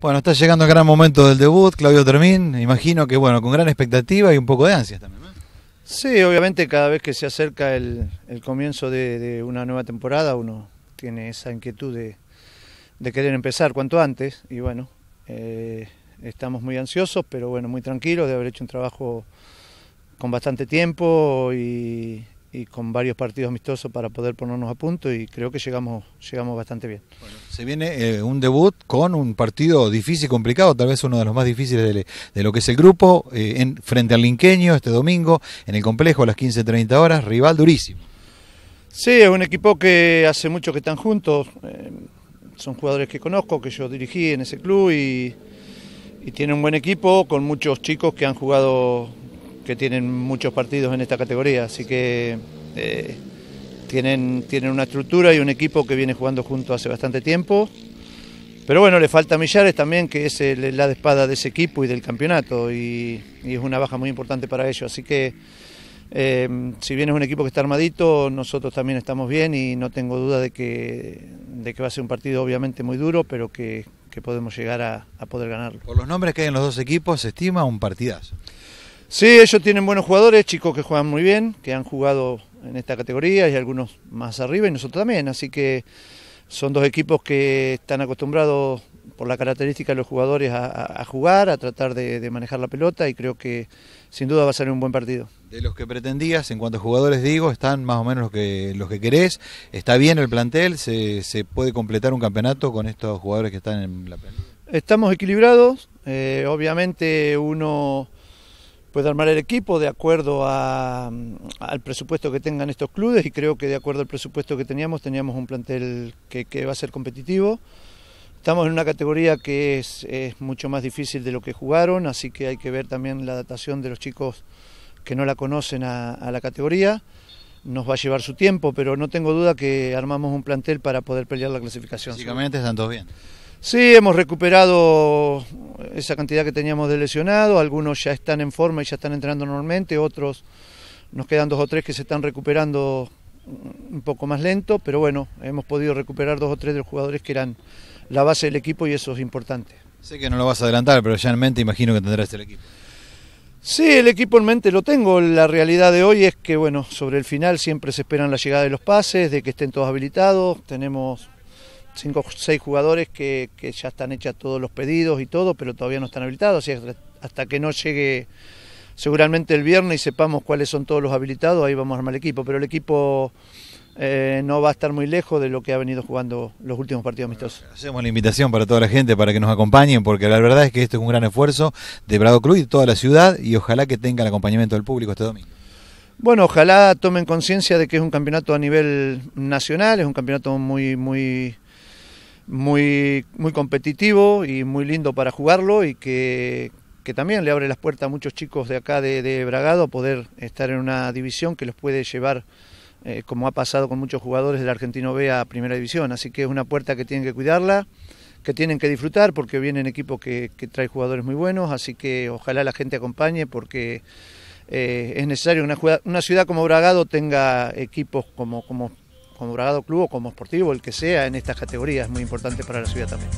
Bueno, está llegando el gran momento del debut, Claudio Termín. Imagino que, bueno, con gran expectativa y un poco de ansias también. Sí, obviamente cada vez que se acerca el, comienzo de, una nueva temporada, uno tiene esa inquietud de, querer empezar cuanto antes. Y bueno, eh, estamos muy ansiosos, pero bueno, muy tranquilos de haber hecho un trabajo con bastante tiempo y, y con varios partidos amistosos para poder ponernos a punto y creo que llegamos llegamos bastante bien. se viene eh, un debut con un partido difícil, complicado, tal vez uno de los más difíciles de, lo que es el grupo, eh, en, frente al Linqueño este domingo en el complejo a las 15.30 horas, rival durísimo. Sí, es un equipo que hace mucho que están juntos, eh, son jugadores que conozco, que yo dirigí en ese club y, y tiene un buen equipo con muchos chicos que han jugado que tienen muchos partidos en esta categoría, así que eh, tienen, tienen una estructura y un equipo que viene jugando junto hace bastante tiempo. Pero bueno, le falta Millares también, que es el, la de espada de ese equipo y del campeonato, y, es una baja muy importante para ellos. Así que, eh, si bien es un equipo que está armadito, nosotros también estamos bien y no tengo duda de que, de que va a ser un partido obviamente muy duro, pero que, podemos llegar a, poder ganarlo. Por los nombres que hay en los dos equipos, se estima un partidazo. Sí, ellos tienen buenos jugadores, chicos que juegan muy bien, que han jugado en esta categoría y algunos más arriba y nosotros también, así que son dos equipos que están acostumbrados por la característica de los jugadores a, jugar, a tratar de, manejar la pelota y creo que sin duda va a ser un buen partido. De los que pretendías, en cuanto a jugadores digo, están más o menos los que, los que querés, está bien el plantel, se, puede completar un campeonato con estos jugadores que están en la pelota. Estamos equilibrados, eh, obviamente uno pues armar el equipo de acuerdo a, mm, al presupuesto que tengan estos clubes y creo que de acuerdo al presupuesto que teníamos teníamos un plantel que, va a ser competitivo. Estamos en una categoría que es, mucho más difícil de lo que jugaron, así que hay que ver también la adaptación de los chicos que no la conocen a, a la categoría. Nos va a llevar su tiempo, pero no tengo duda que armamos un plantel para poder pelear la clasificación. Básicamente están todos bien. Sí, hemos recuperado esa cantidad que teníamos de lesionados, algunos ya están en forma y ya están entrenando normalmente, otros nos quedan dos o tres que se están recuperando un poco más lento, pero bueno, hemos podido recuperar dos o tres de los jugadores que eran la base del equipo y eso es importante. Sé que no lo vas a adelantar, pero ya en mente imagino que tendrás el equipo. Sí, el equipo en mente lo tengo. La realidad de hoy es que, bueno, sobre el final siempre se esperan la llegada de los pases, de que estén todos habilitados. Tenemos cinco o seis jugadores que, ya están hechos todos los pedidos y todo, pero todavía no están habilitados. que hasta que no llegue seguramente el viernes y sepamos cuáles son todos los habilitados, ahí vamos a armar el equipo. Pero el equipo eh, no va a estar muy lejos de lo que ha venido jugando los últimos partidos amistosos. Hacemos la invitación para toda la gente para que nos acompañen, porque la verdad es que esto es un gran esfuerzo de Brado Cruz y toda la ciudad, y ojalá que tengan el acompañamiento del público este domingo. Bueno, ojalá tomen conciencia de que es un campeonato a nivel nacional, es un campeonato muy, muy muy, muy competitivo y muy lindo para jugarlo y que, también le abre las puertas a muchos chicos de acá de, Bragado a poder estar en una división que los puede llevar, eh, como ha pasado con muchos jugadores del Argentino B a Primera División. Así que es una puerta que tienen que cuidarla, que tienen que disfrutar porque vienen equipos que, que trae jugadores muy buenos, así que ojalá la gente acompañe porque... Eh, es necesario que una, una, ciudad como Bragado tenga equipos como, como como Bragado Club o como Sportivo, el que sea en estas categorías, es muy importante para la ciudad también.